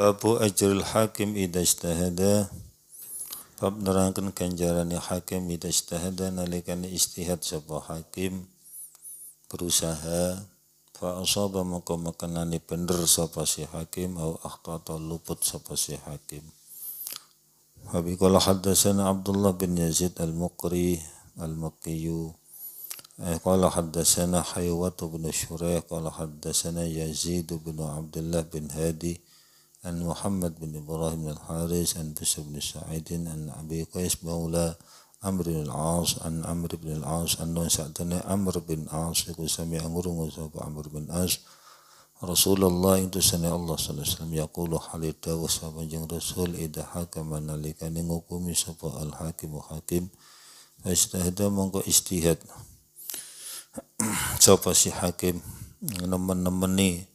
Babu ajril hakim idha istahada Bab nerangkan ganjarani hakim idha istahada nalikan istihad sebuah hakim berusaha fa asaba maka makanani bener sapa si hakim au akhtata luput sapa si hakim Habi qala Abdullah bin Yazid al-Muqri al-Makkiyu eh, haddasana حدثنا bin بن شريح haddasana حدثنا bin Abdullah bin Hadi بن هادي an Muhammad bin Ibrahim al Haris an Fisab bin Sa'idin an Abi Qais Baula Amr bin al aws an Amr bin al aws an Nuh Sa'dana Amr bin Al-As iku sami angurung sapa Amr bin Al-As Rasulullah itu sani Allah sallallahu alaihi wasallam yaqulu halita wa sapa jeng Rasul idha hakama nalika ning hukumi sapa al hakim hakim fastahda mongko istihad sapa si hakim nemen-nemeni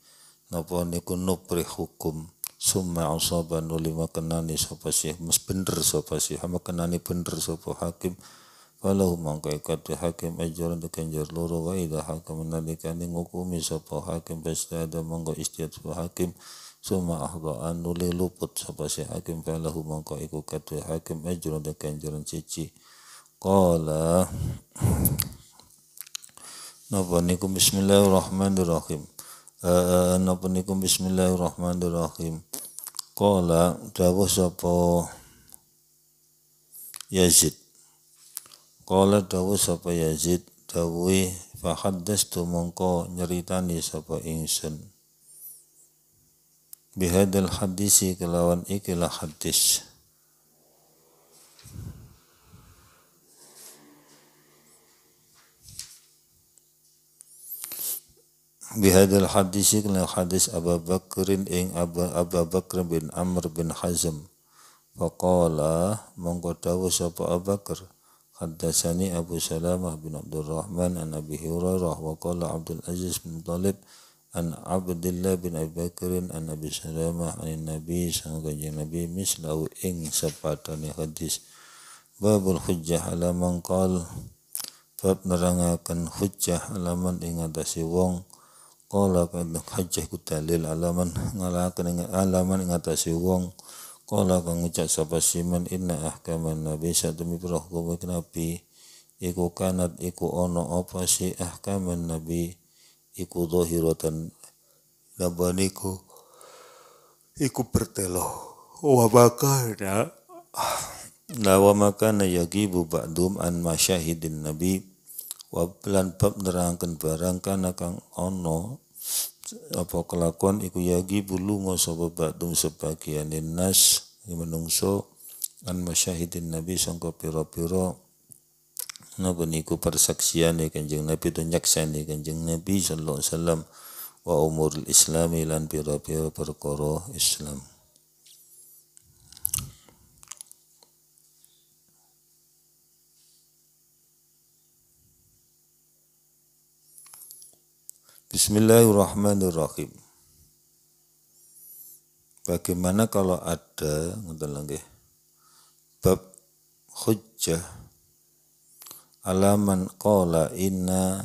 napa niku nubri hukum summa asaban wa lima kenani sapa sih mas bener sapa sih hama kenani bener sapa hakim Walau mangka ikat hakim ajaran dikenjar loro wa hakim hakam nalikani ngukumi sapa hakim pasti ada mangka istiad sapa hakim Suma ahda anuli luput sapa sih hakim kalau mangka iku hakim ajaran dikenjaran cici Kala Napa niku bismillahirrahmanirrahim Eh, eh, napa niku bismillahirrahmanirrahim qala dawuh sapa Yazid qala dawuh sapa Yazid dawuhi fahaddastu mongko nyeritani sapa ingsun bihadal hadisi kelawan ikilah hadis bihadal hadis iklan hadis Abu Bakrin ing Abu, Abu Bakr bin Amr bin Hazm faqala mongko dawuh sapa Abu Bakr haddatsani Abu Salamah bin rahman an Abi Hurairah wa qala Abdul Aziz bin Talib an Abdullah bin Abu Bakrin an Abi Salamah an Nabi sallallahu alaihi Nabi mislau ing sepadane hadis babul hujjah ala man qala bab nerangaken hujjah alaman ing atase wong Kala kang hajah ku dalil alaman ngalakan ing alaman ing atase wong Qala kang ngucap sapa siman inna ahkaman nabi satumi perhukum nabi iku kanat iku ono apa si ahkaman nabi iku zahiratan labaniku iku pertelo wa makana la wa makana yagibu ba'dum an masyahidin nabi wablan bab nerangkan barang kana kang ono apa kelakuan iku yagi bulungo sapa badung sebagian nas menungso an masyahidin nabi sangka piro-piro nabi niku persaksian ya kanjeng nabi to nyaksani ya kanjeng nabi sallallahu alaihi wasallam wa umur islami lan pira-pira perkara islam Bismillahirrahmanirrahim. Bagaimana kalau ada lagi bab hujjah alaman qala inna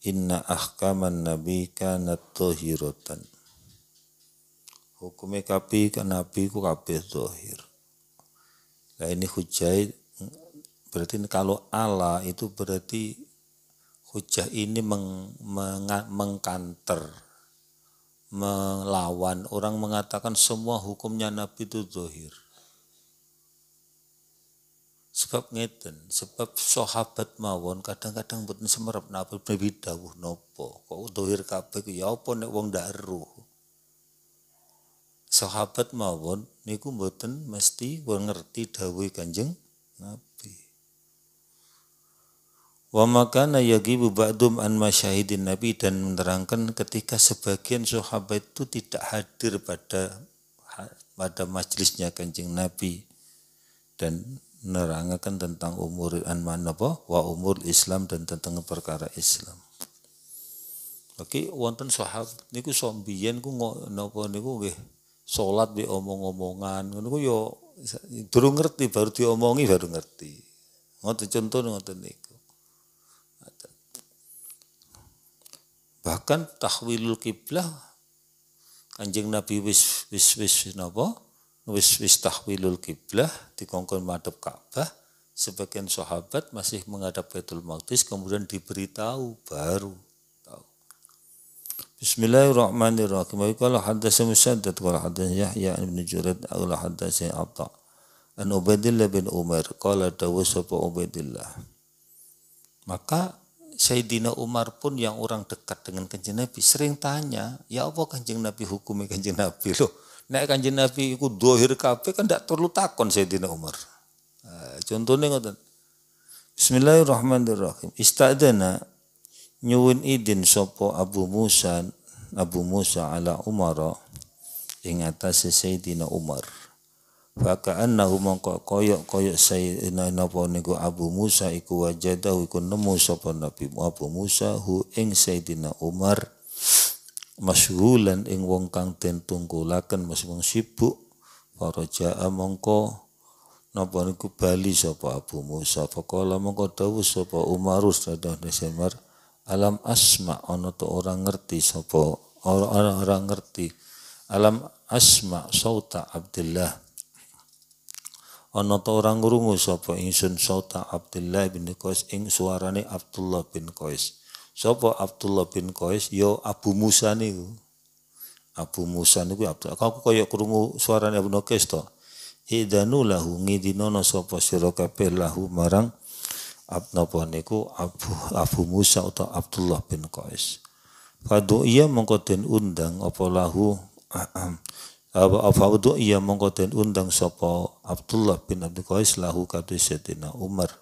inna ahkaman nabi kana tahiratan. Hukumnya kapi kan nabi ku kabeh tahir. Nah ini hujjah berarti kalau ala itu berarti hujah ini meng, meng, mengkanter, melawan. Orang mengatakan semua hukumnya Nabi itu dohir. Sebab ngeten, sebab sahabat mawon kadang-kadang mboten semerap napa Nabi dawuh napa. Kok dohir kabeh ya apa nek wong ndak eruh. Sahabat mawon niku mboten mesti ngerti dawuh Kanjeng Nabi. Wa makana yagibu ba'dum an masyahidin Nabi dan menerangkan ketika sebagian sahabat itu tidak hadir pada pada majelisnya Kanjeng Nabi dan menerangkan tentang umur an manapa wa umur Islam dan tentang perkara Islam. Oke, wonten sahabat niku sombiyen ku napa niku nggih salat di omong-omongan ngono ku yo durung ngerti baru diomongi baru ngerti. Ngoten contoh ngoten niku. bahkan tahwilul kiblah Kanjeng Nabi wis wis wis nopo wis wis tahwilul kiblah di kongkon madep Ka'bah sebagian sahabat masih menghadap Baitul Maqdis kemudian diberitahu baru tahu Bismillahirrahmanirrahim kalau hadis hadatsana Musaddad qala hadatsana Yahya bin Jurayj qala hadatsana Atha an Ubaidillah bin Umar kalau ada dawasa Ubaidillah maka Sayyidina Umar pun yang orang dekat dengan kanjeng Nabi sering tanya, ya apa kanjeng Nabi hukumnya kanjeng Nabi loh. Nek kanjeng Nabi itu dohir kafe kan tidak perlu takon Sayyidina Umar. Contohnya eh, contohnya ngoten. Bismillahirrahmanirrahim. Istadana nyuwun idin sopo Abu Musa Abu Musa ala Umar ing atas Sayyidina Umar nahu mongko koyok-koyok sayyidina napa niku Abu Musa iku wajadahu iku nemu sapa Nabi Abu Musa hu ing sayyidina Umar masyhulan ing wong kang den tunggulaken mas wong sibuk faraja mongko napa niku bali sapa Abu Musa faqala mongko dawuh sapa Umarus dadah Desember alam asma ana to orang ngerti sapa orang orang ngerti alam asma sauta Abdullah ana ta ora ngrungu sapa ingsun sauta Abdullah bin Qais ing suarane Abdullah bin Qais sapa Abdullah bin Qais yo ya Abu Musa niku Abu Musa niku ya Abdullah aku kaya krungu suarane Abu Qais to idanu lahu ngidinono sapa sira kabeh lahu marang Abnapa niku Abu Abu Musa atau Abdullah bin Qais Fadu iya mengkoden undang apa lahu apa iya ia mengkoten undang sopo Abdullah bin Abdul Qais lahu kata setina Umar.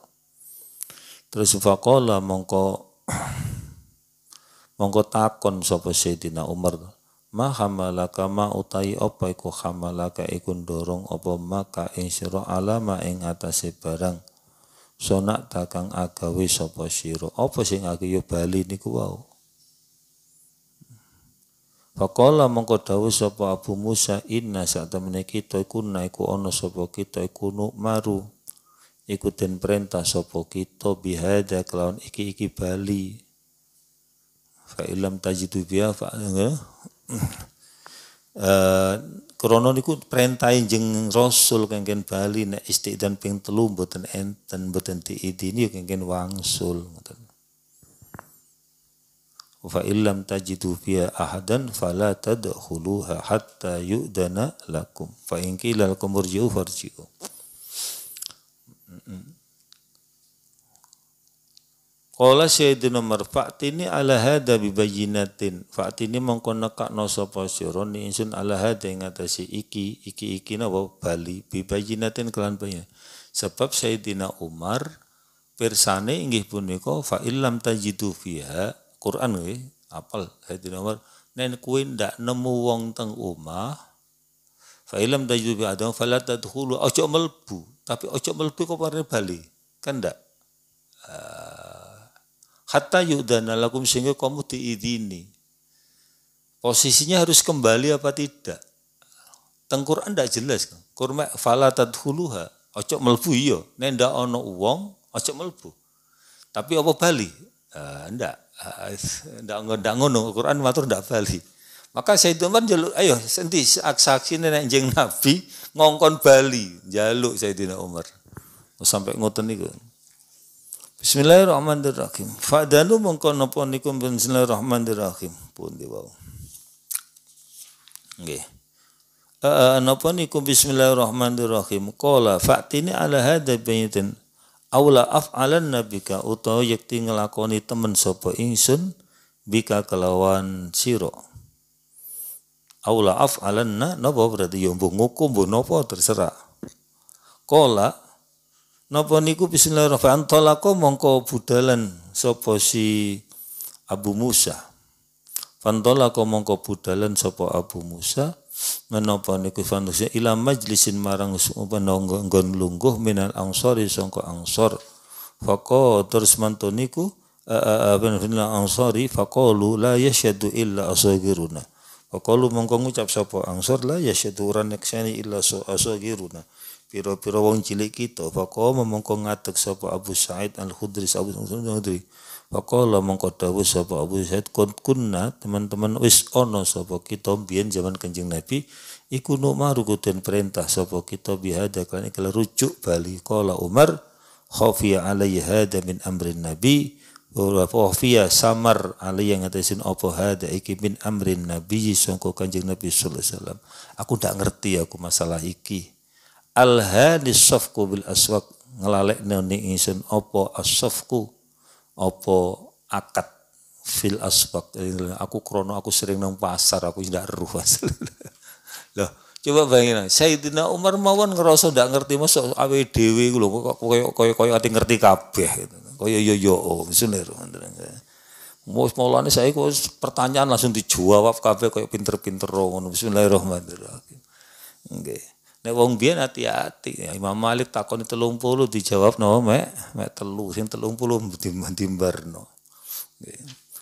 Terus fakola mongko mongko takon sopo setina Umar ma hamalaka ma utai apa iku hamalaka iku dorong apa maka ing sira alama ing atase barang sonak takang agawe sopo sira apa sing agi yo bali niku wau Pakola mongko tahu sapa Abu Musa inna temen kita iku naiku ono sapa kita iku maru ikutin perintah sapa kita bihada kelawan iki-iki bali fa ilam tajidu biha fa uh, krono niku perintah jeng rasul kengken bali nek istidan ping telu mboten enten mboten diidini kengken wangsul ngoten fa illam tajidu fiha ahadan fala tadkhuluha hatta yu'dana lakum fa in qila lakum irji'u farji'u Qala Sayyidina Umar fa'tini ala hadha bibayinatin fa'tini mongko nekak no sapa sira ni insun ala hadha ing atase iki iki iki napa bali bibayinatin kelan bayi sebab Sayyidina Umar pirsane inggih punika fa illam tajidu fiha Quran nih apal hadis nomor nen kuin ndak nemu wong teng omah fa ilam ada, bi adam fala tadkhulu ojo melbu tapi ojo melbu kok pare bali kan ndak uh, hatta yudana lakum sehingga kamu diidini posisinya harus kembali apa tidak teng Quran ndak jelas kan kurma fala tadkhuluha ojo melbu iya nen ndak ono wong ojo melbu tapi apa bali uh, ndak tidak nggak ngono, Quran matur bali. Maka itu kan jaluk, ayo senti saksi nenek jeng Nabi ngongkon Bali, jaluk Sayyidina Umar. Sampai ngoten niku. Bismillahirrahmanirrahim. fadalu mongko napa niku bismillahirrahmanirrahim. Pun di wau. nopo eh, eh, Napa niku bismillahirrahmanirrahim. Kola fakti ini ala hadai baitin Aula af'alan nabika utawa yakti ngelakoni temen sapa ingsun bika kelawan siro. Aula na napa berarti yombo ya ngukum bu nopo terserah. Kola nopo niku bismillahirrahmanirrahim antolako mongko budalan sopo si Abu Musa. Fantolako mongko budalan sopo Abu Musa menapa niku fanusya ila majlisin marang nggon lungguh minal angsori sangka angsor faqa terus mantuniku Apa final angsori faqalu la yashadu illa asagiruna faqalu mongko ngucap sapa angsor la yashadu ran nekseni illa asagiruna piro-piro wong cilik kita faqa mongko ngatek sapa Abu Sa'id Al-Khudri Abu khudri Pakola mongko dawuh sapa Abu Sa'id kun kunna teman-teman wis ono sapa kita biyen zaman Kanjeng Nabi iku numaru den perintah sapa kita bihada kan iku rujuk bali kala Umar khafiya alai hada min amrin Nabi wa khafiya samar alai yang ngatesin apa hada iki min amrin Nabi sangko Kanjeng Nabi sallallahu alaihi wasallam aku ndak ngerti aku masalah iki al hadis safku bil aswak ngelalek nang ingsun apa asafku opo akad fil asbak aku krono aku sering nang pasar aku tidak ruas loh coba bayangin Sayyidina Umar mawon ngerasa tidak ngerti masuk awe dhewe lho kok koyo koyo koyo ati ngerti kabeh gitu. koyo yo yo sulir Mau maulane saya kok pertanyaan langsung dijawab kabeh koyo pinter-pinter ngono bismillahirrahmanirrahim nggih Nek wong biyen hati-hati. Ya, Imam Malik takoni 30 dijawab no mek mek telu sing 30 ditimbarno.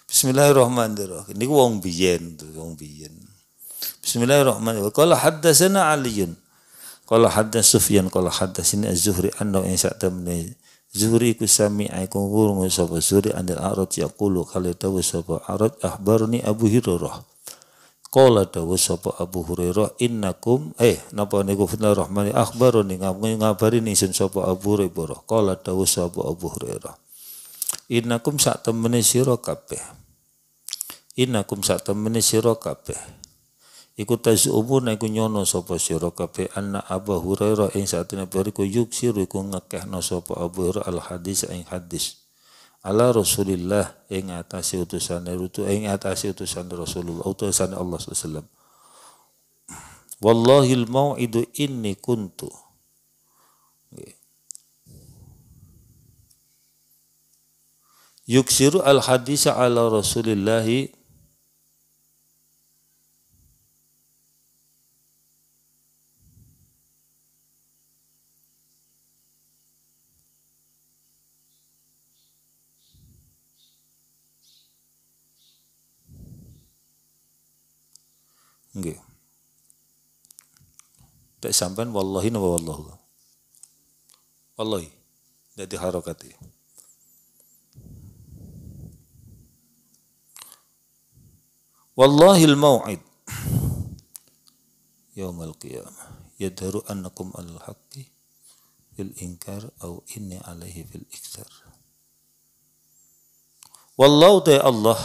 Bismillahirrahmanirrahim. Niku wong biyen tuh, wong biyen. Bismillahirrahmanirrahim. Qala haddatsana Aliun. Qala haddas Sufyan qala haddatsani Az-Zuhri anna in sa'tamni Zuhri ku sami aku ngurung sapa Zuhri anil Arad yaqulu qala tawu sapa Arad ni Abu Hurairah. Qala dawu sapa Abu Hurairah innakum eh napa niku fitnah rahmani akhbaruni ngabari ingsun sapa Abu Hurairah. Qala dawu sapa Abu Hurairah. Innakum sak temene sira kabeh. Innakum sak temene sira kabeh. Iku tazubun iku nyono sapa sira kabeh anna Abu Hurairah ing satene bariku yuksiru iku ngekehno sapa Abu Hurairah al hadis ing hadis ala Rasulillah ing atase utusan rutu ing atase utusan Rasulullah utusan Allah SAW Wallahi al-mau'idu inni kuntu Yuksiru al-hadisa ala Rasulillahi sampean wallahi wa wallahu. Wallahi. Dadi harokati. Wallahi al-mau'id. Yaumul qiyamah yadharu annakum al-haqqi fil inkar au inni alaihi fil iktar. Wallahu ta ya Allah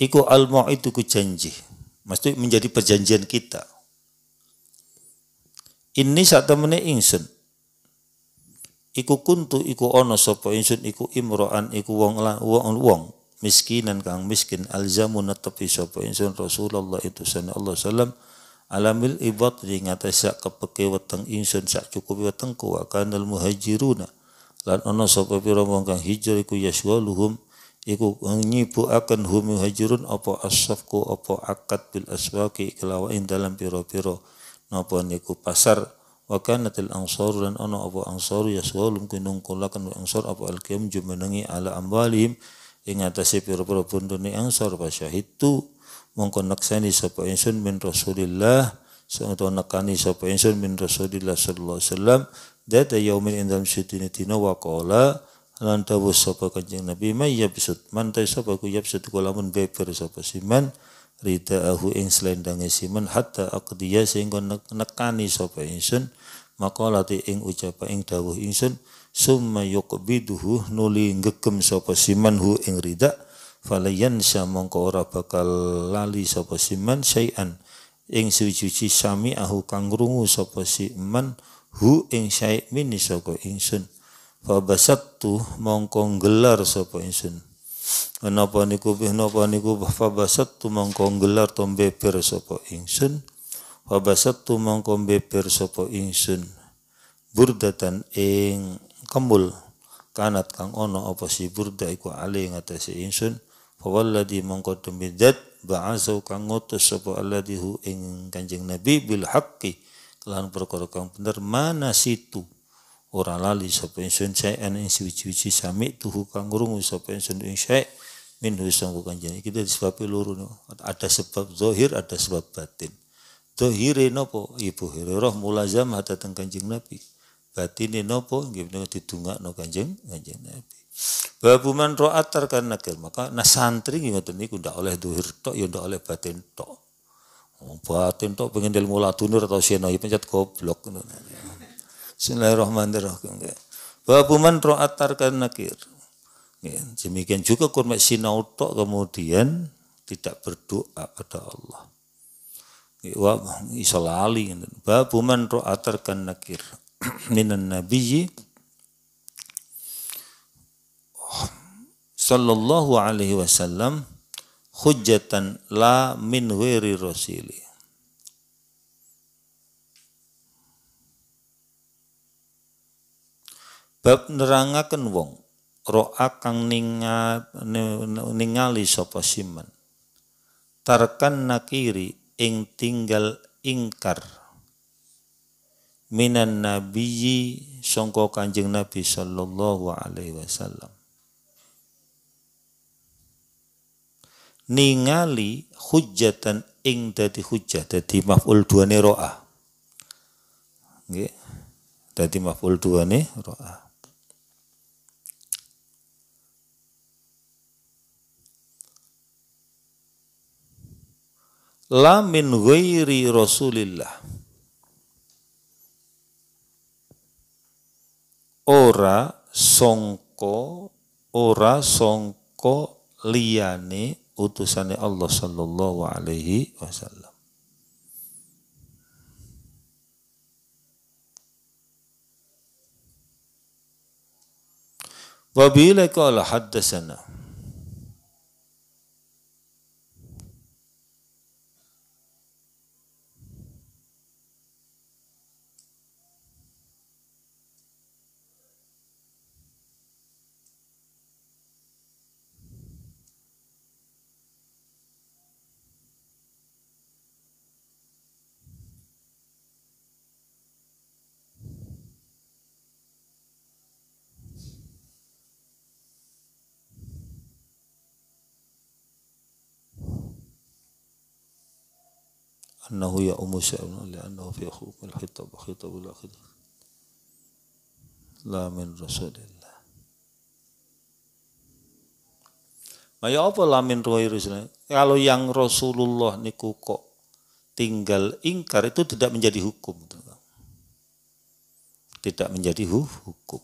iku al-mau'id ku janji. Maksudnya menjadi perjanjian kita ini saat temene ingsun. Iku kuntu iku ono sopo ingsun iku imro'an iku wong la, wong wong miskinan kang miskin alzamun netepi sapa ingsun Rasulullah itu sana alaihi salam alamil ibad di ngatasi kepeke weteng ingsun sak cukupi wetengku wa kanal muhajiruna lan ana sapa pira wong kang hijrah iku yaswaluhum iku nyibukaken hum muhajirun apa asafku apa akad bil aswaki kelawain dalam pira-pira napa niku pasar wa kanatil ansar lan ana apa ansar yasghalum kunung kulakan ansar apa alqiyam jumenengi ala amwalihim ing atase pira-pira bondone ansar itu mongko naksani sapa insun min rasulillah sangto nakani sapa insun min rasulillah sallallahu alaihi wasallam data yaumin indam syitini tina wa qala lan sapa kanjeng nabi may yabsut man ta sapa ku yabsut kulamun beber sapa siman Rida ahu ing selendang simen hatta akdiya sehingga nekani sapa insun, makolati ing ucapa ing dawuh insun summa yukbiduhu nuli ngegem sopa siman hu ing rida falayan samangka ora bakal lali sopa siman syai'an ing suci sami ahu kangrungu sopa simen siman hu ing syai' min saka ingsun fa basattu mongko gelar sopa insun napa niku bih napa niku fabasattu mangko gelar tombe pir sapa ingsun fabasattu mangko beper sapa ingsun burdatan ing kembul kanat kang ono apa si burda iku ali ngatasi ingsun di mangko tumidat ba'asau kang ngutus sapa alladihu ing kanjeng nabi bil haqqi kelan perkara kang bener mana situ ora lali sapa ingsun ana ing suci-suci sami tuhu kang krungu sapa ingsun ing sae minhu sangku kanjeng iki disebabe loro ada sebab zahir ada sebab batin zahire nopo ibu iya, roh mulazam hata teng kanjeng nabi batine nopo nggih didungakno kanjeng kanjeng nabi Babuman ro'at tarkan nakil maka nah santri ngoten niku ndak oleh zahir tok ya ndak oleh batin tok. Oh, batin tok pengen ilmu tunur atau sinoi ya pencet goblok ngono. Bismillahirrahmanirrahim. Babu man ro'at tarkan nakir. Demikian juga kurma sinautok kemudian tidak berdoa pada Allah. Wa isolali. Babu man ro'at tarkan nakir. Minan nabiyyi sallallahu alaihi wasallam hujatan la min ghairi rasuli Bab nerangaken wong roa kang ninga, ningali sapa siman. Tarkan nakiri ing tinggal ingkar minan nabiyyi songko kanjeng nabi sallallahu alaihi wasallam. ningali hujatan ing dadi hujah dadi maf'ul duane roa nggih dadi maf'ul duane roa la min ghairi rasulillah ora songko ora songko liyane utusane Allah sallallahu alaihi wasallam Wabila qala haddatsana أنه يؤم شأن لأنه في حكم الخطاب خطاب الأخير لا من رسول الله Maya apa lamin rohi Rasulullah? Kalau yang Rasulullah niku kok tinggal ingkar itu tidak menjadi hukum. Tidak menjadi hukum.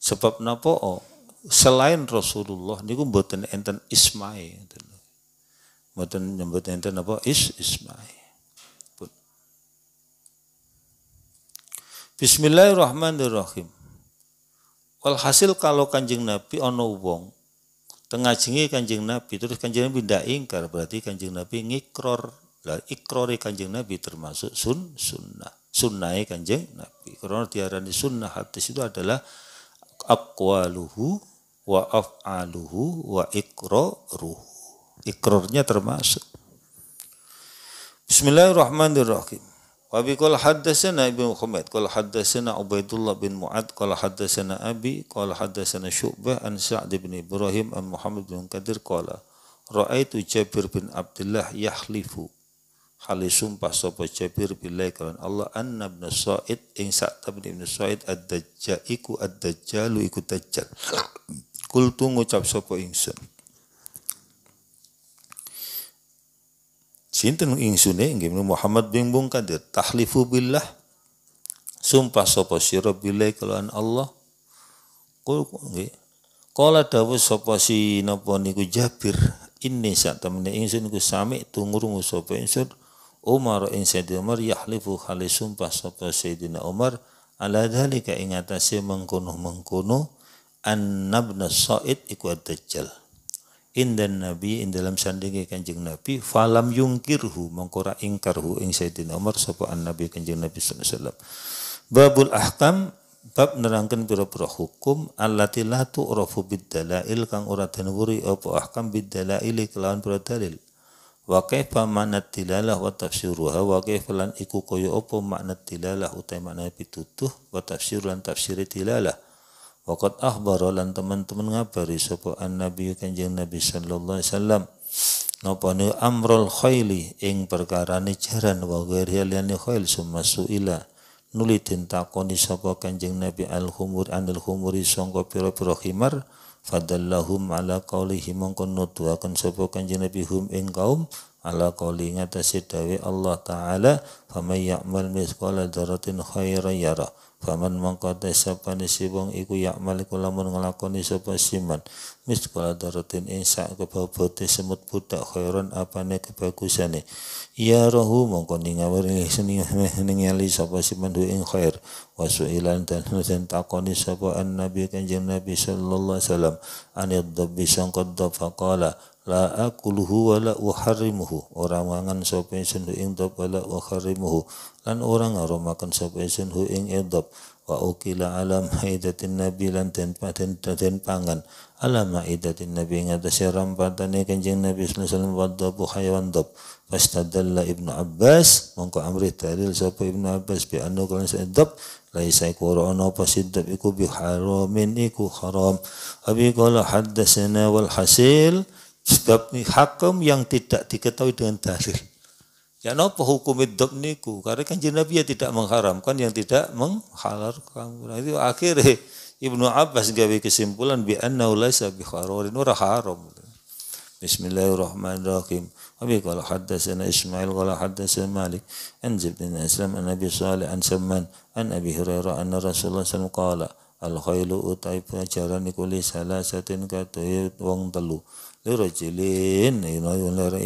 Sebab napa oh, selain Rasulullah niku mboten enten ismae. Mboten nyebut enten apa is ismai. Bismillahirrahmanirrahim. Walhasil kalau kanjeng Nabi ono wong jengi kanjeng Nabi terus kanjeng Nabi tidak ingkar berarti kanjeng Nabi ngikror lah ikrori kanjeng Nabi termasuk sun sunnah sunnah kanjeng Nabi karena diarani sunnah hadis itu adalah akwaluhu wa af'aluhu wa ikroruhu Ikrarnya termasuk. Bismillahirrahmanirrahim. Wa qala haddatsana Ibnu Muhammad qala haddatsana Ubaidullah bin Mu'ad qala haddatsana Abi qala haddatsana Syu'bah an Sa'd bin Ibrahim an Muhammad bin Qadir qala ra'aitu Jabir bin Abdullah yahlifu Hali sumpah sopo Jabir billahi kawan Allah anna ibn Sa'id ing sa'ta bin Ibnu Sa'id ad-dajjal iku ad-dajjalu iku dajjal Kultu ngucap sopo ingsun Sinten ingsun inggih Muhammad bin Bungkadir tahlifu billah sumpah sapa sira billahi kelawan Allah kul nggih Kala dawuh sapa si napa niku Jabir ini sak temene ingsun iku sami tungurungu sapa ingsun Umar ing Sayyidina Umar yahlifu khali sumpah sapa Sayyidina Umar ala dalika ing atase mengkono-mengkono annabna sa'id iku ad-dajjal Inden nabi indalam dalam sandingi kanjeng nabi falam yungkirhu mengkora ingkarhu ing sayyidina Umar sapa an nabi kanjeng nabi sallallahu alaihi wasallam babul ahkam bab nerangkan pira-pira hukum allati la tu'rafu bid-dalail kang ora denwuri wuri apa ahkam bid-dalail kelawan pira dalil wa kaifa manat tilalah wa tafsiruha wa kaifa lan iku kaya apa makna tilalah utai makna pitutuh wa tafsir lan tafsir tilalah. Wakat akhbar lan teman-teman ngabari sapa annabi kanjeng Nabi sallallahu alaihi wasallam napa ne amrul khaili ing ne jaran wa ghairi liyane khail summa suila nuli den takoni sapa kanjeng Nabi al humur anil khumuri sangka pira-pira khimar fadallahum ala qaulihi mongko nutuaken sapa kanjeng Nabi hum ing kaum ala qauli ngatasi dawe Allah taala faman ya'mal mithqala dzarratin khairan yarah Faman mangkata sapane sibong iku yakmal iku lamun nglakoni sapa siman. Miskala daratin insak kebabote semut budak khairan apane kebagusane. Ya rohu mongko ningawir ningali sapa siman du ing khair. Wasuilan dan dan takoni sapa an nabi kanjeng nabi sallallahu alaihi wasallam anid dabbi sangkad faqala la akuluhu wa la uharrimuhu orang mangan sapa ingsun hu ing dhab wa la uharrimuhu lan orang ngaro makan sapa ingsun hu ing dhab wa ukila alam haidatin nabi lan den paden den pangan alam haidatin nabi ing atase rampatane kanjeng nabi sallallahu alaihi wasallam wadhabu hayawan dhab fastadalla ibnu abbas mongko amri dalil sapa ibnu abbas bi anu kan sedhab laisa qur'ana apa sidab iku biharamin iku haram abi qala haddatsana wal hasil Sebab ini hakam yang tidak diketahui dengan dalil. Ya napa hukum hidup niku? Karena kan Nabi ya tidak mengharamkan yang tidak menghalalkan. Nah, itu akhirnya Ibnu Abbas gawe kesimpulan bi annahu laisa bi kharorin ora haram. Bismillahirrahmanirrahim. Abi qala haddatsana Ismail qala haddatsana Malik an bin Aslam an Abi Salih an Samman an Abi Hurairah anna Rasulullah sallallahu alaihi wasallam al khailu utai pengajaran ikuli salah satin kata wong telu lirajulin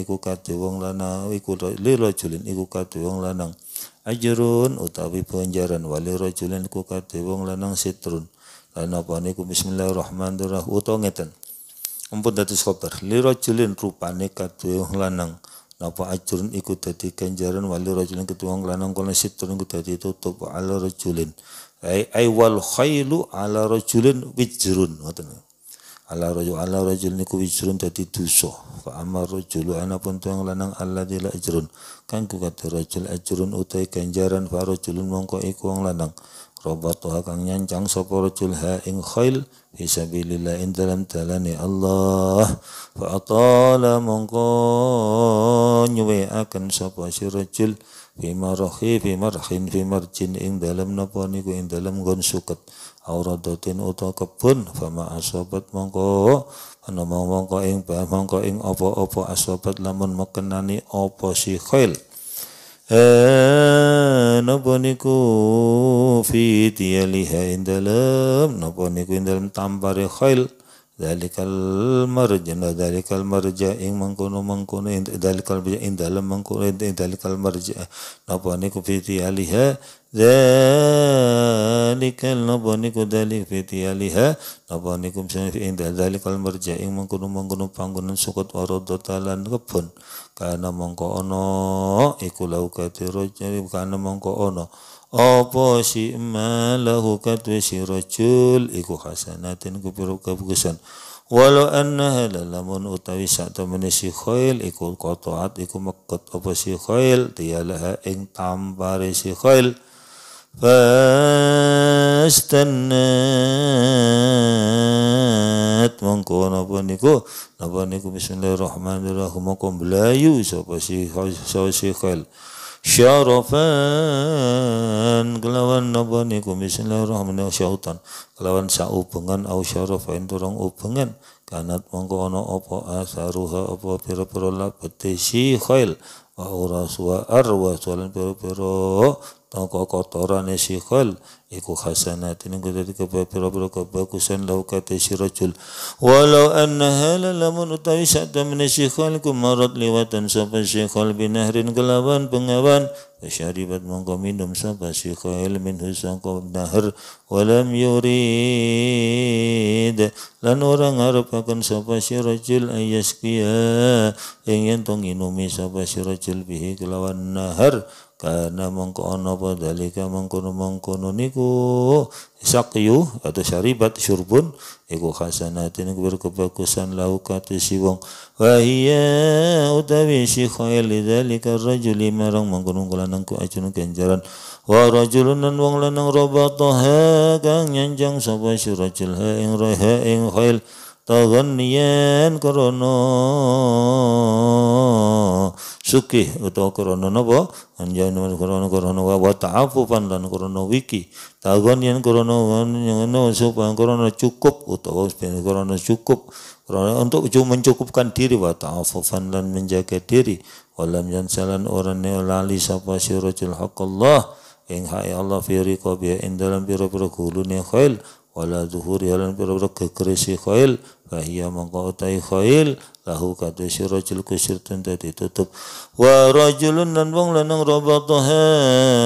iku kate wong lanang iku lirajulin iku kate wong lanang ajarun utawi penjaran wali rajulin iku kate wong lanang sitrun lan apa niku bismillahirrahmanirrahim utawa ngeten ampun datus khobar lirajulin rupane kadhe wong lanang napa ajrun iku dadi ganjaran wali rajulin kedua wong lanang kona sitrun iku dadi tutup ala rajulin ai wal khailu ala rajulin wijrun ngoten ala rojo ala rajul niku wijrun dadi dosa fa amar rajul ana pun tuang lanang alladzi la ijrun kang ku kata rajul ijrun utai ganjaran fa rajulun mongko iku wong lanang robatu kang nyancang sapa rajul ha ing khail fi sabilillah in dalam Allah fa atala mongko nyuwe akan sapa si rajul fi marhi fi marhin fi marjin ing dalam napa niku ing dalam gon suket auradatin uta kebun fama asobat mongko panomong mongko ing ba mongko ing apa apa asobat lamun mekenani apa si khail eh, napa niku fi tiyaliha ing dalem napa niku ing dalem khail dalikal marja na dalikal marja ing mangkono mangkono dalikal marja ing dalam mangkono ing dalikal marja napa niku fiti aliha dalikal napa niku dalik fiti aliha napa niku ing dalikal marja ing mangkono mangkono panggonan sukut warodo talan kebon Karena mongko ono iku lau kati roja kana mongko ono apa si ma lahu katwe si rajul iku hasanatin ku piro kebukusan walau anna halalamun utawi sak temene si khail iku kotoat iku meket apa si khail tialaha ing tampare si khail fastanat mongko napa niku napa niku bismillahirrahmanirrahim mongko belayu sapa si sapa si khail syarofan kelawan napa niku bismillahirrahmanirrahim syautan kelawan saubengan au syarofan turung ubengan kanat mongko ana apa asaruha apa pira-pira labete si khail wa ora suwa arwa tuan pira-pira tangka kotorane si khail iku hasanatin kadzalika babira berapa bakusan law kata si rajul walau anna hala lamun utawi sadda menesikhal kumarat liwatan sapa sikhal binahrin kelawan pengawan syaribat mongko minum sapa sikhal min husangko nahar walam yurid lan orang akan sapa si rajul ayasqiya kia ingin tong inumi sapa si rajul bihi kelawan nahar karena mengko ana apa dalika mengkono-mengkono niku sakyu atau syaribat syurbun iku khasanatin kubur kebagusan lau kata si wong wa hiya utawi si khail dalika rajuli marang mengkono lanang ku ajun ganjaran wa rajulun nan wong lanang rabataha kang nyanjang sapa si rajul ha ing raha ing khail tadhanniyan krana sukih utawa nopo napa anjana korono korono wa ta'afufan lan korono wiki tadhanniyan krana ngono supaya korono cukup utawa krana cukup krana untuk mencukupkan diri wa ta'afufan lan menjaga diri walam yansalan orang lali sapa sirajul haqqallah ing hae Allah fi riqabi ing dalam pira-pira gulune khail wala zuhuri lan pira-pira gegeresi khail fahiya mongko utai khail lahu kadusi rajul kusir tunda ditutup wa rajulun dan wong lanang robatoha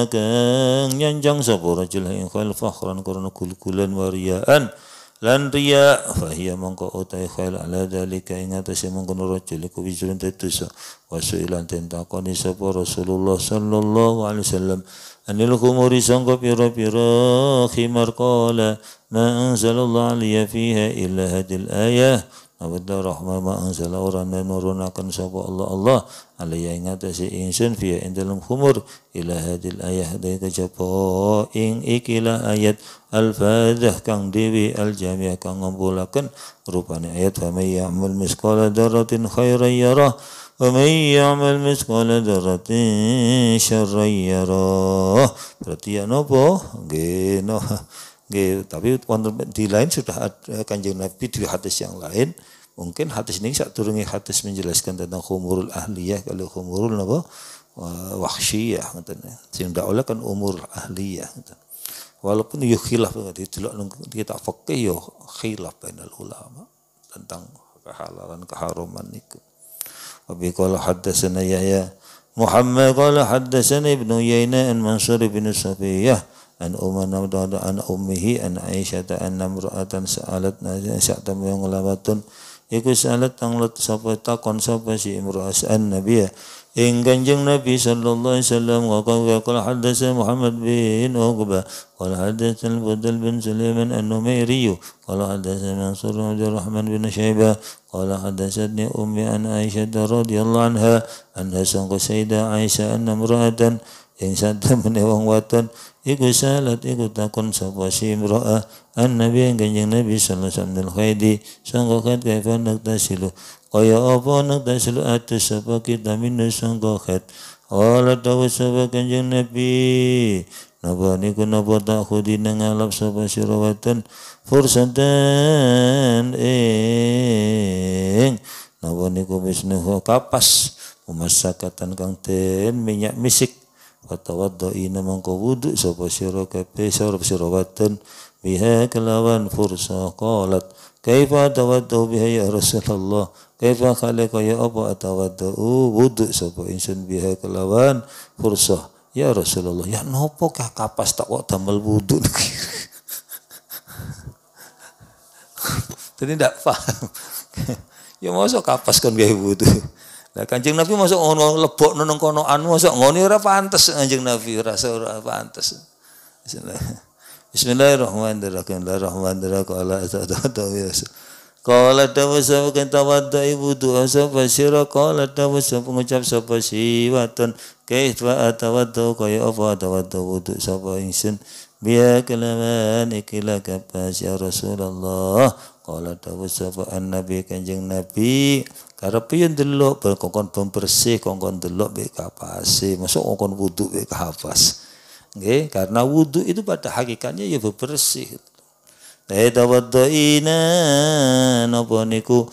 kang nyanjang sapa rajul ing khail fakhran karena gul wariaan. lan riya fa hiya mangko utai khail ala dalika ing atase mangko rajul iku wijrun tetusa wasuilan den takoni sapa Rasulullah sallallahu alaihi wasallam anil khumuri sangko pira-pira khimar qala ma anzalallahu aliya fiha illa hadil ayah Abda rahmah ma anzala orang dan nurunakan sapa Allah Allah alaiya ing atase insun fiya ing dalam khumur ila hadil ayah dari kejaba ing ikilah ayat al fadah kang dewi al-jamiah kang ngumpulaken rupane ayat fa may ya'mal misqala daratin khairan yarah wa may ya'mal misqala daratin syarran yarah berarti ya nopo nggih no nggih tapi di lain sudah ada kanjeng Nabi di hadis yang lain mungkin hadis ini saat turunnya hadis menjelaskan tentang khumurul ahliyah kalau khumurul nopo wahsyiyah ngoten ya. sing oleh kan umur ahliyah ngoten walaupun yo ya khilaf di delok kita fakih yo ya khilaf bainal ulama tentang kehalalan keharuman itu. Wabi qala ya ya Muhammad kalau hadisnya Ibnu Yaina an Mansur bin Safiyah an Umar Umana an ummihi an Aisyah an sealat sa'alat syaitan yang lewatun iku sealat tanglat sampai sapa takon sapa si imra'as an nabiyya إن كان النبي صلى الله عليه وسلم وقال قال حدث محمد بن عقبة قال حدث البدل بن سليمان النميري قال حدث منصور بن عبد الرحمن بن شيبة قال حدثتني أمي عن عائشة رضي الله عنها أنها سنق سيدة عائشة أن امرأة yang satemene menewang waton iku salat iku takon sapa simroa an nabi yang kanjeng nabi sallallahu alaihi wasallam khaydi sangka khat kaifa nak tasilu kaya apa nak tasilu atas sapa kita minna sangka khat wala tahu sapa kanjeng nabi napa niku napa tak khudi nang sapa sira waton fursatan ing napa niku bisnuhu kapas umasakatan kang ten minyak misik ina mangko wudu sapa sira kabeh sarep sira watan biha kelawan fursa qalat kaifa tawaddau biha ya rasulullah kaifa khalaqa ya apa atawaddau wudu sapa insun biha kelawan fursa ya rasulullah ya nopo kah kapas tak kok damel wudu jadi tidak paham ya masa kapas kan gawe wudu Nah, Kanjeng Nabi masuk ngono lebok nonon kono anu masuk ngono ora pantes Kanjeng Nabi rasa ora pantes. Bismillahirrahmanirrahim. Bismillahirrahmanirrahim. Qala atadawiyah. Qala dawu sapa kan tawadda ibu doa sapa sira qala dawu sapa ngucap sapa siwatun kaifa atawadda kaya apa atawadda wudu sapa insan biya kelaman ikilah kapas ya Rasulullah Kala tahu sapa nabi kanjeng nabi karepe yen ya delok kongkon pembersih kongkon delok be kapase masuk kongkon wudhu be kapas. Nggih, karena wudu itu pada hakikatnya ya bebersih Eh tawaddaina napa niku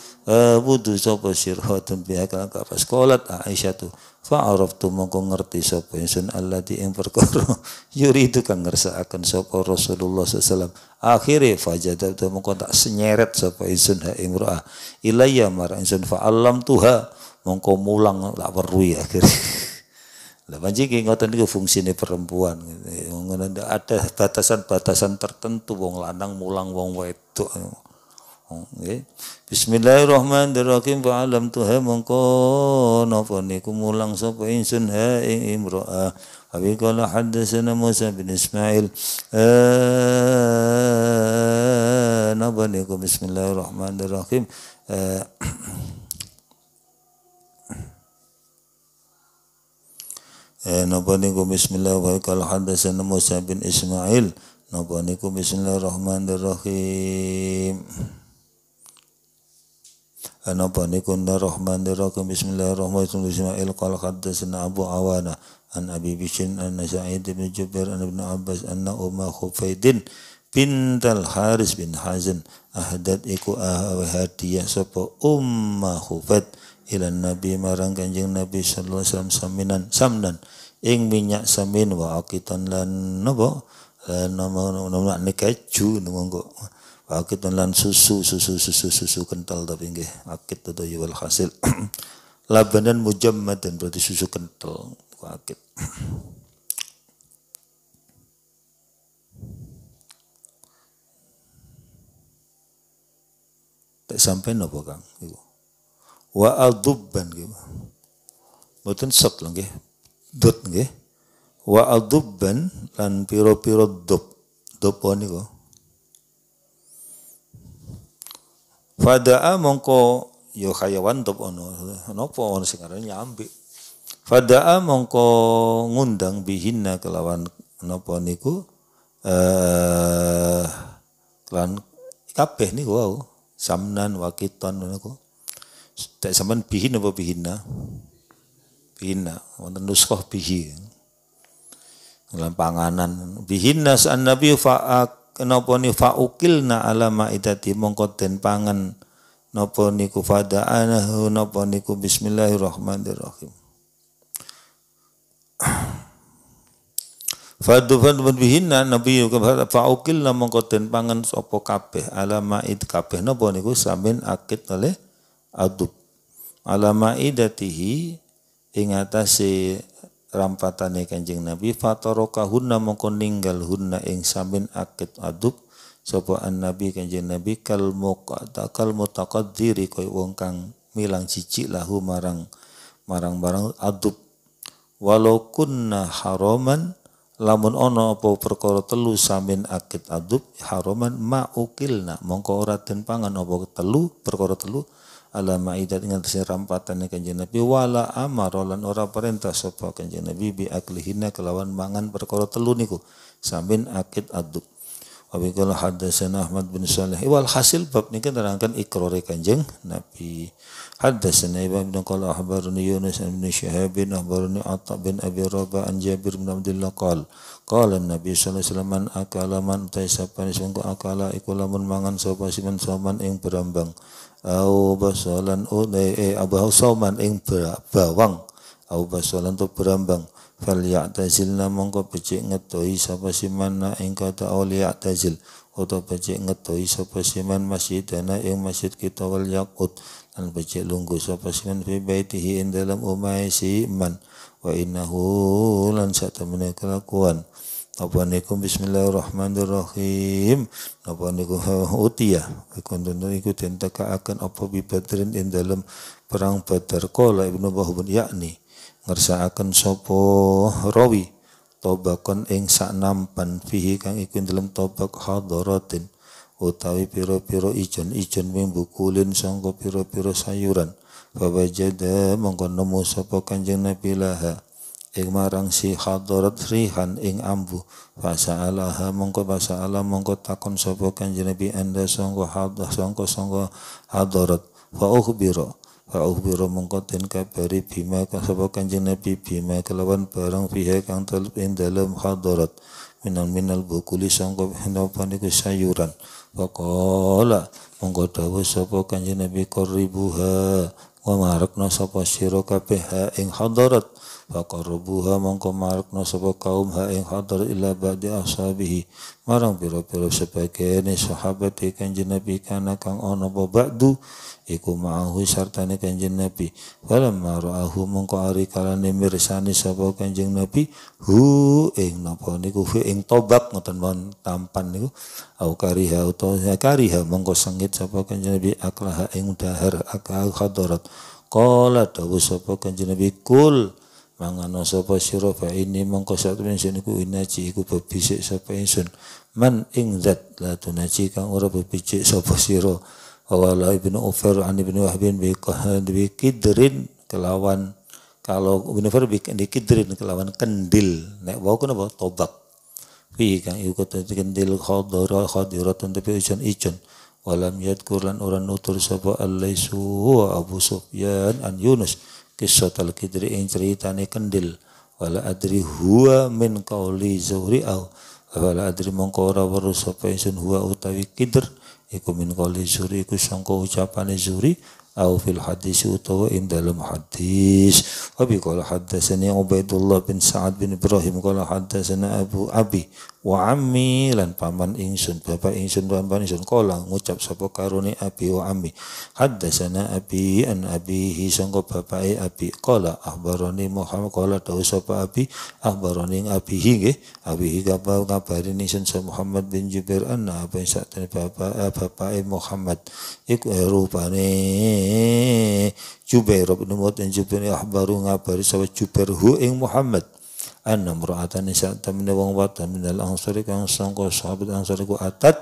wudu sapa sirha tembiya kapas kolat Aisyah tu fa araftu mongko ngerti sapa ingsun allati ing perkara yuri itu kang ngersakaken sapa Rasulullah sallallahu akhire fajadab tu mongko tak senyeret sapa ingsun ha imroah ilayya mar ingsun fa alam tuha mongko mulang tak perui ya akhire Lah ki ngoten niku fungsine perempuan. Gitu. Ada batasan-batasan tertentu wong lanang mulang wong wedok. Oh, nggih. Bismillahirrahmanirrahim wa alam tuha mongko napa niku mulang sapa insun ha ing imro'ah. Abi qala hadatsana Musa bin Ismail. Eh, napa niku bismillahirrahmanirrahim. Eh, eh napa niku bismillah wa qala hadasan Musa bin Ismail napa niku bismillahirrahmanirrahim eh, napa niku rahmanirrahim bismillahirrahmanirrahim Ismail qal hadatsana Abu Awana an Abi Bishin an Sa'id bin Jubair an Ibn Abbas anna umma Khufaidin bintal Haris bin Hazan ahdat iku ahawe hadiah sopo umma hubat ila nabi marang kanjeng nabi sallallahu alaihi wasallam saminan samdan ing minyak samin wa aqitan lan nopo lan nama keju monggo wa aqitan lan susu susu susu susu kental tapi nggih akit atau ya wal hasil labanan dan berarti susu kental akit Tak sampai nopo Kang ibu Wa al gitu. bukan sok lagi Dot lagi Wa al dubban lan piro-piro dop. Dopo kok Fada'a mongko yo ya kayawan dop ono. nopo ono sing aran nyambi. Fada'a mongko ngundang bihinna kelawan nopo niku eh lan kabeh niku Wow samnan wa kiton niku tak sampean bihin apa bihinna bihinna wonten nuskah bihi lan panganan bihinna an nabi fa napa ni faukilna ala maidati mongko den pangan napa niku anahu napa niku bismillahirrahmanirrahim Fadu fadu bihinna nabi kabar faukil la mongko den pangan sapa kabeh alamaid kabeh napa niku samin akid oleh adub alamaidatihi ingatasi atase rampatane Kanjeng Nabi fatarokahunna mongko ninggal hunna ing samin akit adub sapa an nabi Kanjeng Nabi kal muqata kal mutaqaddiri koy wong kang milang cici lahu marang marang barang adub walau kunna haraman lamun ono apa perkara telu samin akid adub haroman ma ukilna mongko ora den pangan apa telu perkara telu ala maidat dengan yang kanjeng Nabi wala amar lan ora perintah sapa kanjeng Nabi bi aklihina kelawan mangan perkara telu niku samin akid adub kala hadasan Ahmad bin Saleh. Eh, wal hasil bab ini kan terangkan ikrori ya, kanjeng Nabi. Hadasan Ibn bin Qala ahbaruni Yunus bin Syihab bin ahbaruni Atta bin Abi Rabah an Jabir bin Abdullah qal. Qala Nabi sallallahu alaihi wasallam akala man taisapani sungku akala ikulamun mangan sapa man soman ing berambang. Au basalan ulai oh, eh, eh abahu soman ing bawang. Au basalan tu berambang falyatazilna mongko becik ngedohi sapa siman na ing kata ya'tazil utawa becik ngedohi sapa siman masjidana ing masjid kita wal yakut lan becik lungguh sapa siman fi baitihi ing dalam omahe siman wa innahu lan satemene kelakuan apa bismillahirrahmanirrahim apa nikum utia ikun tentu iku akan apa bibadrin ing dalam perang badar kola ibnu bahubun yakni ngersakaken sapa rawi tobakon ing saknampan fihi kang iku dalam tobak hadaratin utawi pira-pira ijon-ijon mimbu kulin sangka pira-pira sayuran bahwa jada mongkon nemu sapa kanjeng nabi laha ing marang si hadarat rihan ing ambuh fasa alaha mongko basa ala mongko takon sapa kanjeng nabi anda sangka hadah sangka sangka hadarat fa ukhbira Fa'ukhbiru mengkotin kabari bima kasapa kanjeng Nabi bima kelawan barang fiha kang telip ing dalam hadarat minal minal bukuli sangkup hendapaniku sayuran. Fa'kola mengkodawa sapa kanjeng Nabi korribuha wa marakna sapa siro kabeha ing hadarat. faqarrabuha mongko marekno sapa kaum ha ing hadar ila ba'di ashabihi marang pira-pira sebagiane sahabat e kanjeng Nabi kana kang ono apa ba'du iku ma'ahu sartane kanjeng Nabi falamma ra'ahu mongko ari kalane mirsani sapa kanjeng Nabi hu ing napa niku hu ing tobak ngoten mon tampan niku au kariha ya kariha mongko sengit sapa kanjeng Nabi eng ing dahar akal hadarat Kala dawu sapa kanjeng Nabi kul mangano sapa sira fa ini mangko satu ingsun iku inaji iku bebisik sapa ingsun man ing zat la tunaji kang ora bebisik sapa sira wala ibnu ufar an ibnu wahb bi qahad bi kidrin kelawan kalau ibnu ufar bi kidrin kelawan kendil nek wau kenapa tobak fi kang iku kendil khadara khadiratun tapi ijon ijon walam yadkur lan ora nutur sapa alaisu abu sufyan an yunus kisatal kidri ing ceritane kendil wala adri huwa min kauli zuri au wala adri mongkora ora weruh sapa ingsun huwa utawi kidr iku min qauli zuri iku sangka ucapane zuhri au fil hadis utawa ing dalam hadis wa bi qala haddatsani Ubaidullah bin Sa'ad bin Ibrahim qala seni Abu Abi wa ammi lan paman ingsun bapak ingsun paman ingsun kola ngucap sapa karuni abi wa ammi haddatsana abi an abihi sangko e abi kala akhbarani Muhammad kala tau sapa abi akhbarani abihi nggih abihi kabar kabar ini sa Muhammad bin Jubair anna apa sak bapak e Muhammad iku eh, rupane Jubair bin Muhammad bin Jubair akhbaru ngabari sapa Jubair hu ing Muhammad أن tamina wang wata minal من kang sangka sahabat صحابة ku atat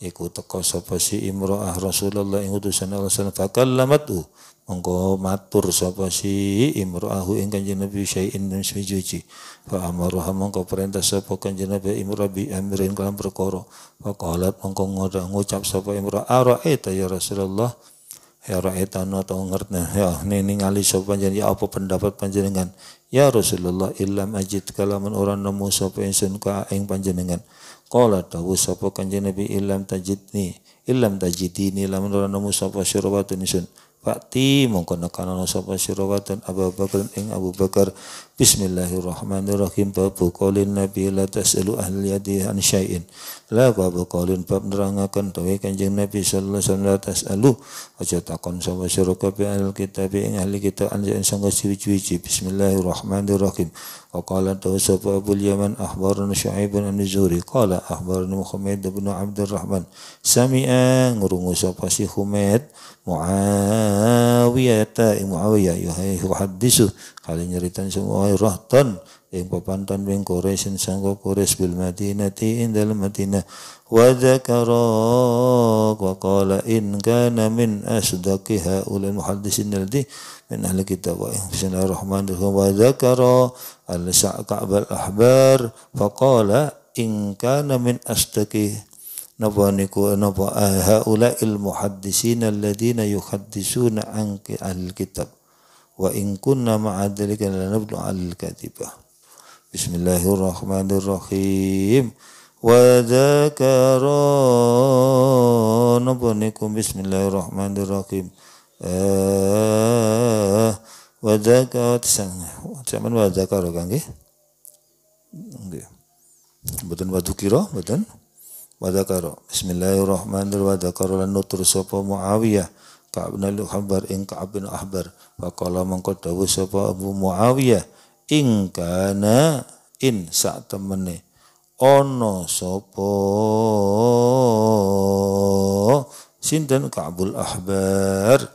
Iku teka sapa si imra'ah Rasulullah ing utusan Allah sallallahu fakallamathu mongko matur sapa si imro'ahu ing kanjeng Nabi syai'in min sujuji fa amaruha mongko perintah sapa kanjeng Nabi imro bi amrin kalam perkara qalat mongko ngucap sapa imra'ah ra'aita ya Rasulullah ya etano atau ngertne ya nining ningali sapa panjenengan ya apa pendapat panjenengan ya Rasulullah illam ajid kalamun orang nemu sapa ingsun ka ing panjenengan qala dawu sapa kanjeng Nabi illam tajidni illam tajidini lamun orang nemu sapa syurwatun ingsun Fakti mongko nekanono sapa syurwatun Abu Bakar ing Abu Bakar Bismillahirrahmanirrahim Babu kolin Nabi la tas'alu ahli yadi an syai'in La babu kolin bab nerangakan Dawi kanjeng Nabi sallallahu alaihi la tas'alu Aja takon sama suruh bi ahli kitab Ing ahli kita an syai'in sangka siwiji-wiji Bismillahirrahmanirrahim Wa qala dawa sabu abul yaman ahbarun sya'ibun an zuhri Qala ahbarun Muhammad ibn Abdurrahman Sami'a ngurungu sapa si Humaid Muawiyata Muawiyah ya yuhadisu Kali nyeritan semua rahtan yang papantan bing Quraisy sanggo kores bil Madinati indal Madinah wa dzakara wa qala in kana min asdaqi haula muhaddisin alladhi min ahli kitab wa rahman wa dzakara al sa'qab al ahbar fa qala in kana min asdaqi napa niku napa ahaula al muhaddisin alladina yuhaddisuna al wa in kunna ma'a dzalika lanabdu al kadhibah Bismillahirrahmanirrahim wa dzakara nabunikum Bismillahirrahmanirrahim eh wa dzakara zaman wa dzakara kan nggih nggih mboten wa dzukira mboten wa dzakara Bismillahirrahmanirrahim wa lan nutur sapa Muawiyah Ka'ab bin habar ahbar ing Ka'ab bin Ahbar faqala mangko dawuh sapa Abu Muawiyah ing kana in sak temene ana sapa sinten Ka'bul Ahbar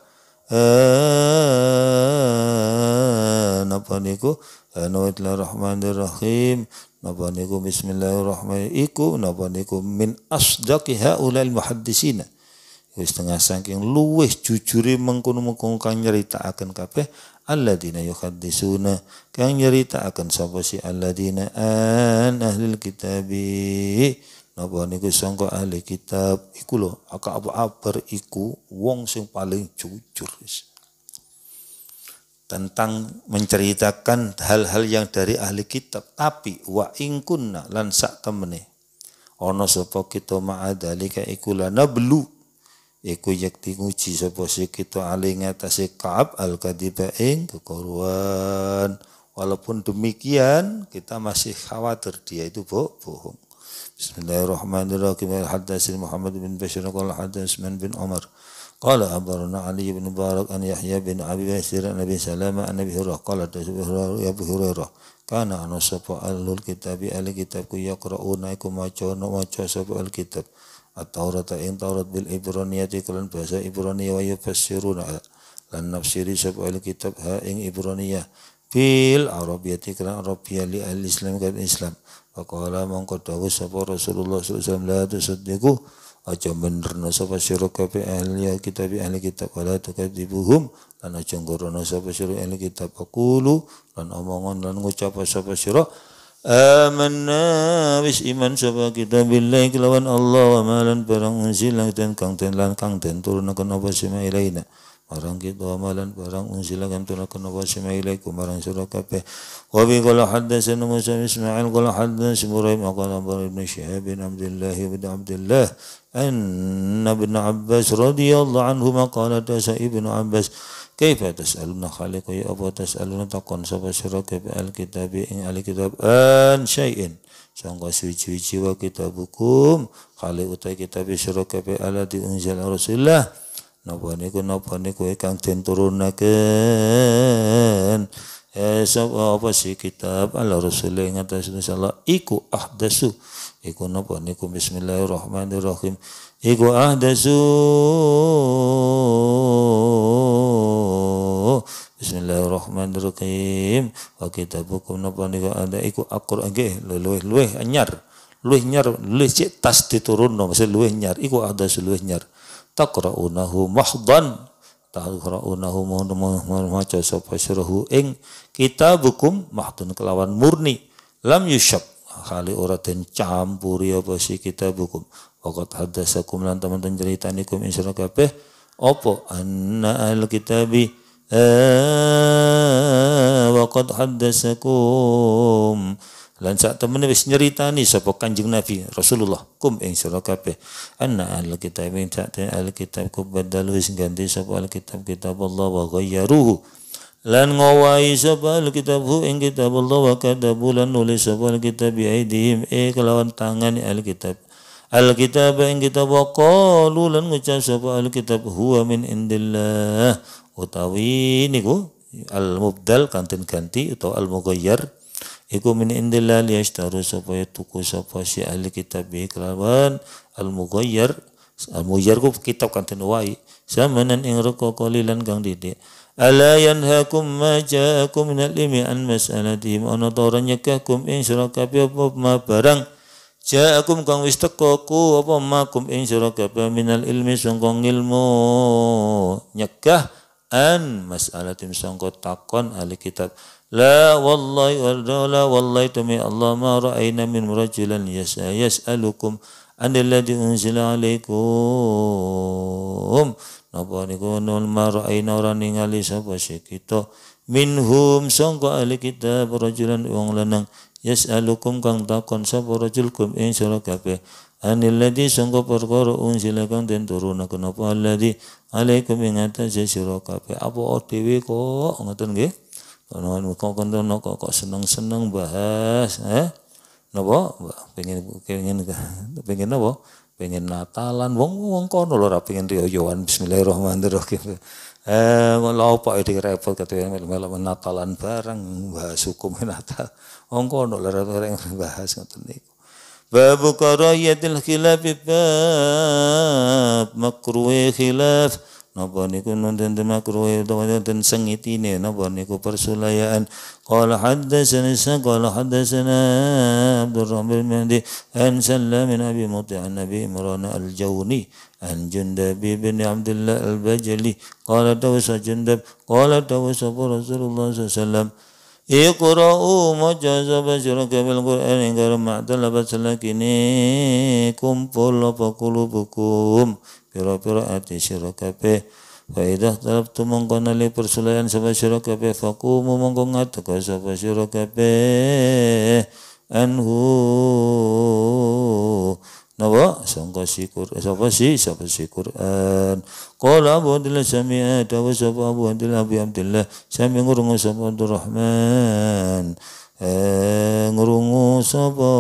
eh, napa niku eh, Bismillahirrahmanirrahim napa niku bismillahirrahmanirrahim iku napa niku min asdaqi al muhaddisina tengah saking luwes jujuri mengkono-mengkono kang akan Allah dina alladzina disuna kang akan sapa si dina an ahli kitabi napa niku songko ahli kitab iku apa apa iku wong sing paling jujur tentang menceritakan hal-hal yang dari ahli kitab tapi wa ingkunna lan sak temene ana sapa kita ma'adalika iku lanablu iku yakti nguji sapa kita ali ngatasi Ka'ab al-Kadiba ing kekoruan walaupun demikian kita masih khawatir dia itu bohong Bismillahirrahmanirrahim Al-Haddasin Muhammad bin Bashir al Haddasin bin Umar Qala Abarna Ali bin Barak An Yahya bin Abi Basir An Nabi Salama An Nabi Hurrah Qala Abu Hurrah Kana anu sapa alul kitabi ahli kitabku yaqra'una iku no maco sopa alkitab kitab at taurat ing Taurat bil Ibraniyati kelan bahasa Ibrani wa yufassiruna lan nafsiri sapa kitab ha ing Ibraniyah bil Arabiyati kelan Arabiyah li al Islam kan Islam wa qala mangko dawuh sapa Rasulullah sallallahu alaihi wasallam la tusaddiqu aja benerno sapa sira kabe ahli kitab ahli kitab wala tukadzibuhum lan aja ngorono sapa sira ahli kitab qulu lan omongan lan ngucap sapa sira Amanna wis iman sapa kita billahi kelawan Allah wa malan barang unzila dan kang den lan kang den turunaken apa sema ilaina barang kita wa malan barang unzila kang turunaken apa sema ilaikum barang sura kabeh wa bi qala haddatsana Musa Ismail qala haddatsana Ibrahim qala Abu Ibn Shihab bin Abdullah bin Abdullah أن ابن عباس رضي الله عنهما قال تسى Kaifa tas'aluna khaliqa ya apa tas'aluna takon sapa sira kebe alkitab ing alkitab an syai'in sangka suci-suci wa kitabukum khali utai kitab sira kebe di diunzal rasulullah napa niku napa niku e kang den turunaken Eh, apa si kitab Allah Rasul yang atas Allah iku ahdasu iku napa niku bismillahirrahmanirrahim iku ahdasu Bismillahirrahmanirrahim wa kitabukum napa ada iku akur lagi Luih luih nyar anyar nyar Luih cik tas no maksud luih nyar iku ahdasu luih nyar Takra'unahu mahdan mahdan maca sapa sirahu ing kitabukum mahdun kelawan murni lam yusyab kali ora campur campuri apa si bukum. Waqat haddasakum lan teman-teman ceritani kum Allah kape, opo anna al kitabi eh, waqad haddasakum lan sak temene wis nyeritani sapa Kanjeng Nabi Rasulullah kum ing kape, kabeh anna al kitab ing sak al kitab ku badal wis ganti sapa al kitab kitab Allah wa ghayyaruhu lan ngawai sapa al kitab hu ing kitab Allah wa kadabu lan nulis sapa al kitab bi aidihim e kelawan tangan al kitab Alkitab yang kita kitab wa qalu lan ngucap sapa al kitab huwa min indillah utawi niku al mubdal kantin ganti atau al mughayyar iku min indillah liyashtaru supaya tuku sapa si alkitab kitab bi kelawan al mughayyar al mughayyar ku kitab kantin wai samanan ing reko kalilan kang didik Ala yanhakum ma ja'akum min al limi an mas'alatihim ana ta nyekahkum ing sira kabeh apa barang Ja'akum kang wis teko ku apa makum ing sira kabeh minal ilmi sangkong ilmu nyegah an mas'alatin sangko takon ahli kitab la wallahi wa la wallahi tumi Allah ma ra'aina min rajulan yasa an alladhi unzila alaikum napa niku nul ma ra'aina ora ningali sapa sik minhum sangka ahli kitab rajulan uang lanang yas'alukum kang takon sapa rajulkum ing sira kabeh anil ladzi sangka perkara unzila kang den turunaken apa alladzi alaikum ing atas sira kabeh apa dhewe kok ngoten nggih ono anu kok kono kok kok seneng-seneng bahas eh napa pengen pengen pengen napa pengen natalan wong wong kono lho ora pengen riyoyoan bismillahirrahmanirrahim Eh, lopo itu repot ketua malah menatalan barang bahas hukum natal. Ongko oh, no lara orang bahas ngoten niku. Babu karayatil khilaf bab makruh khilaf. napa niku nonton makruh nonton sengitine napa niku persulayaan qala haddatsana sa qala haddatsana Abdurrahman bin Mahdi an Sallam bin Abi Muti an Nabi Imran al-Jawni an Jundab bin Abdullah al-Bajali qala tawassa Jundab qala tawassa Rasulullah sallallahu alaihi wasallam Iqra'u majaza basyuraka bil Qur'an ingkar ma'talabat selakini kumpul apa kulubukum pira-pira ati sira kabeh wa idza talabtu mongko nali persulayan sapa sira kabeh faqumu mongko ngateka sapa sira kabeh anhu Napa? Sangka sikur. Eh, sapa si? Sapa syukur Quran. Qala Abu Abdullah sami'a tawa eh, sapa Abu Abdullah Abi Abdullah sami ngurung sapa Abdurrahman ngurungu sapa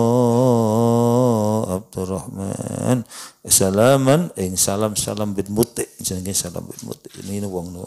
Abdurrahman salaman ing salam salam bin muti jenenge salam bin muti ini wong no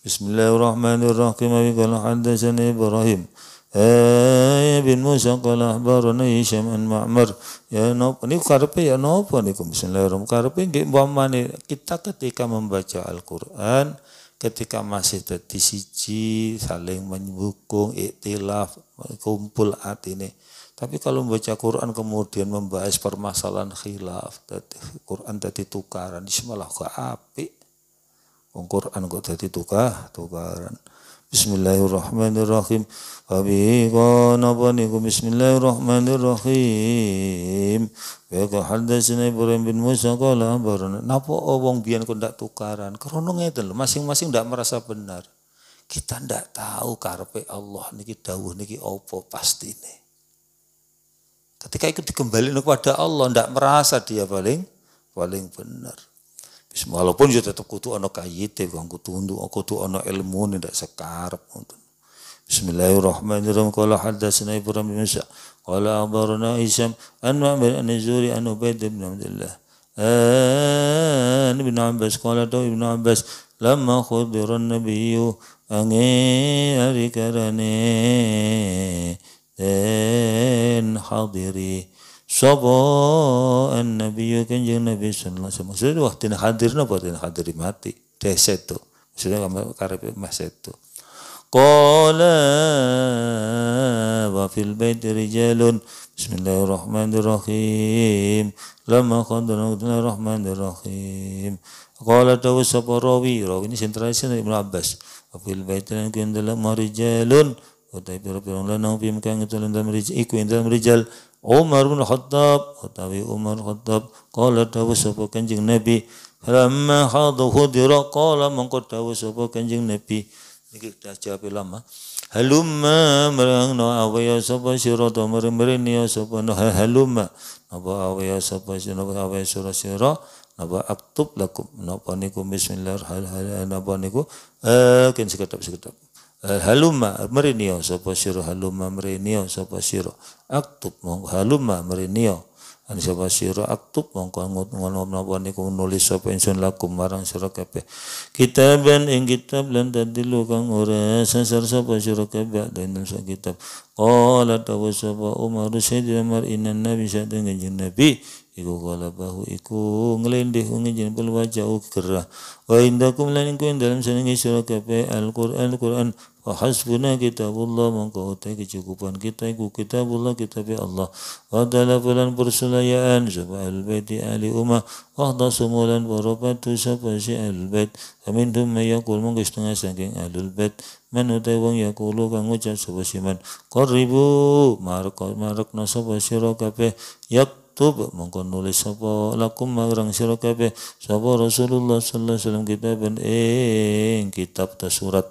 Bismillahirrahmanirrahim wa qala hadatsana Ibrahim Eh bin Musa qala akhbarana isem an Ma'mar ya no ini karepe ya napa niku Bismillahirrahmanirrahim karepe nggih umpamane kita ketika membaca Al-Qur'an ketika masih tadi siji saling mendukung iktilaf kumpul at ini. Tapi kalau membaca Quran kemudian membahas permasalahan khilaf, dati, Quran tadi tukaran, disemalah ke api. Quran kok tadi tukar, tukaran. Bismillahirrahmanirrahim. napa nih? Bismillahirrahmanirrahim. Beka hadasina Ibrahim bin Musa kala barana. Napa obong biyen kok ndak tukaran? Karena ngeten lho, masing-masing ndak merasa benar. Kita ndak tahu karpe Allah niki dawuh niki opo pasti nih. Ketika itu dikembali kepada Allah, ndak merasa dia paling paling benar. Walaupun ya tetap kutu ono kayite, kang kutu undu, kutu ono ilmu ndak sekarap untuk. Bismillahirrahmanirrahim. kalau haddatsana Ibrahim bin Musa. kalau akhbarana Hisham an anu an Zuri an Ubaid bin Abdullah. Ibn Abbas kalau tu Ibn Abbas lama ange arikarane den hadiri Sopo an nabi kan jeng nabi sallallahu alaihi Maksudnya waktu hadir napa den hadir mati. Deset tu. Maksudnya karep maset tu Qala wa fil bait rijalun Bismillahirrahmanirrahim. Lama qadana rahmanirrahim. Qala tawassab rawi. Rawi ini sentralisasi Ibnu Abbas. Wafil baitil iku dalam marijalun. Utai pira-pira lanang fim itu dalam rijal iku dalam rijal. Umar bin Khattab utawi Umar Khattab qala dawu sapa kanjeng Nabi falamma hadu hudira qala mengko dawu sapa kanjeng Nabi niki dah jawab lama halumma marang no awaya sapa sira to meremrene sapa no halumma apa awaya sapa sira awaya sira sira napa aktub lakum napa niku bismillah hal hal napa niku eh kin sekedap sekedap eh, haluma merinio sapa sira haluma merinio sapa sira aktub mong haluma merinio an sapa sira aktub mongko ngono menapa niku nulis sapa insun lakum marang sira kabeh kitaban ing kitab lan tadilu kang ora sasar sapa sira kabeh dan sak kitab qala tawa sapa umar sayyidina umar inna nabi sadeng kanjeng nabi iku kala bahu iku nglendih ngijin pelwaja gerah wa indakum lan ing dalam senenge sira kabeh alquran alquran wa hasbuna kitabullah mengkau kecukupan kita iku kitabullah kitab Allah wa dalabulan bersulayaan sapa al baiti ahli ummah wa sumulan tu sapa si al bait amin dum yaqul mengko setengah saking al bait man utai wong yaqulu kang ngucap sapa man qaribu marak marak nasab sira kabeh yak tub mongko nulis sapa lakum marang sira kabeh sapa Rasulullah sallallahu alaihi wasallam kita ing kitab ta surat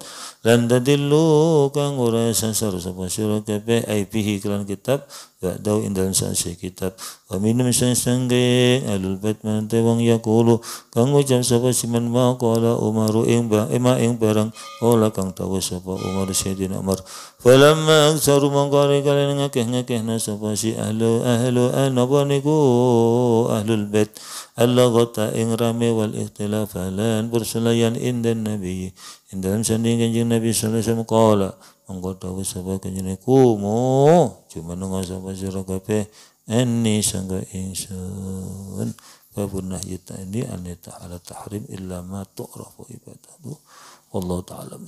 lan tadillu kang ora sasar sapa sira kabeh aibihi kelan kitab ya dau dalem sasi kitab wa minum sangge alul bait man te wong yaqulu kang ucap sapa siman ma qala umaru ing ba ema ing barang ola kang tawe sapa umar sayyidina umar falamma aksaru mangkare kalen ngakeh ngakeh na sapa si ahlu ahlu anaba niku ahlul bait Allah gota ing rame wal ikhtilaf lan berselayan indan nabi In dalam sanding kanjeng Nabi sallallahu alaihi wasallam qala mongko dawuh sapa kanjeng kumu nunggu sapa sira kape enni sangga ingsun babun nahyi tadi aneta ta'ala tahrim illa ma tu'rafu ibadahu wallahu ta'ala